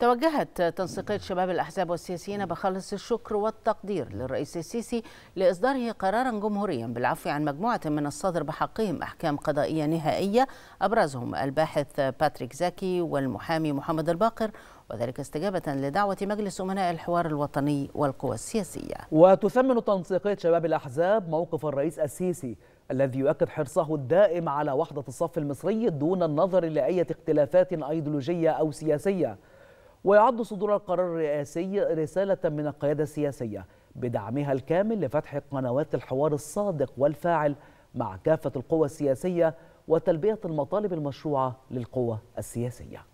توجهت تنسيقية شباب الأحزاب والسياسيين بخالص الشكر والتقدير للرئيس السيسي لإصداره قرارا جمهوريا بالعفو عن مجموعة من الصادر بحقهم أحكام قضائية نهائية أبرزهم الباحث باتريك زكي والمحامي محمد الباقر وذلك استجابة لدعوة مجلس أمناء الحوار الوطني والقوى السياسية وتثمن تنسيقية شباب الأحزاب موقف الرئيس السيسي الذي يؤكد حرصه الدائم على وحدة الصف المصري دون النظر لأي اختلافات أيديولوجية أو سياسية ويعد صدور القرار الرئاسي رسالة من القيادة السياسية بدعمها الكامل لفتح قنوات الحوار الصادق والفاعل مع كافة القوى السياسية وتلبية المطالب المشروعة للقوى السياسية